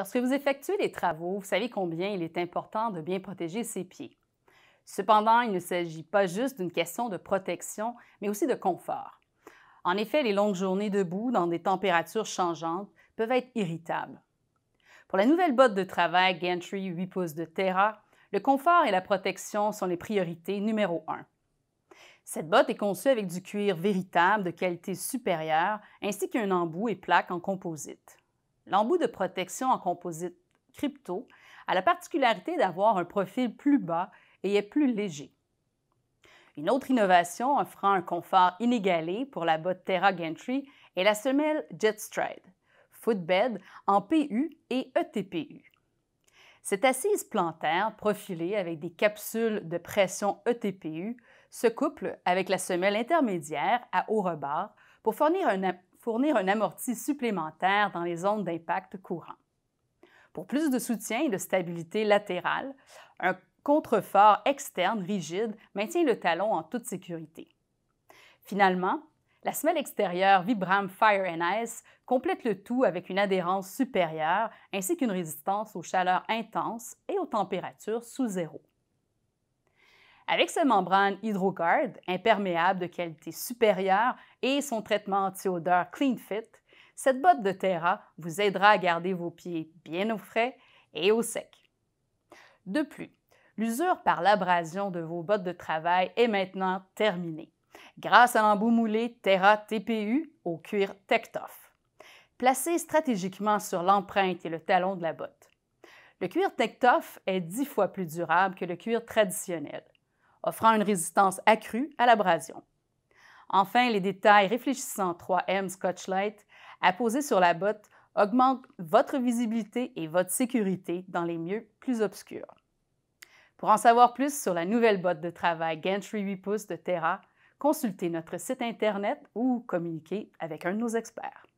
Lorsque vous effectuez des travaux, vous savez combien il est important de bien protéger ses pieds. Cependant, il ne s'agit pas juste d'une question de protection, mais aussi de confort. En effet, les longues journées debout dans des températures changeantes peuvent être irritables. Pour la nouvelle botte de travail Gantry 8 pouces de Terra, le confort et la protection sont les priorités numéro 1. Cette botte est conçue avec du cuir véritable de qualité supérieure ainsi qu'un embout et plaque en composite. L'embout de protection en composite crypto a la particularité d'avoir un profil plus bas et est plus léger. Une autre innovation offrant un confort inégalé pour la botte Terra Gantry est la semelle JetStride, footbed en PU et ETPU. Cette assise plantaire profilée avec des capsules de pression ETPU se couple avec la semelle intermédiaire à haut rebord pour fournir un, fournir un amorti supplémentaire dans les zones d'impact courant. Pour plus de soutien et de stabilité latérale, un contrefort externe rigide maintient le talon en toute sécurité. Finalement, la semelle extérieure Vibram Fire and Ice complète le tout avec une adhérence supérieure ainsi qu'une résistance aux chaleurs intenses et aux températures sous zéro. Avec sa membrane HydroGuard, imperméable de qualité supérieure, et son traitement anti-odeur CleanFit, cette botte de Terra vous aidera à garder vos pieds bien au frais et au sec. De plus, l'usure par l'abrasion de vos bottes de travail est maintenant terminée, grâce à l'embout moulé Terra TPU au cuir Tectoff, placé stratégiquement sur l'empreinte et le talon de la botte. Le cuir Tectoff est dix fois plus durable que le cuir traditionnel offrant une résistance accrue à l'abrasion. Enfin, les détails réfléchissants 3M scotchlight apposés à poser sur la botte augmentent votre visibilité et votre sécurité dans les lieux plus obscurs. Pour en savoir plus sur la nouvelle botte de travail Gantry 8 pouces de Terra, consultez notre site Internet ou communiquez avec un de nos experts.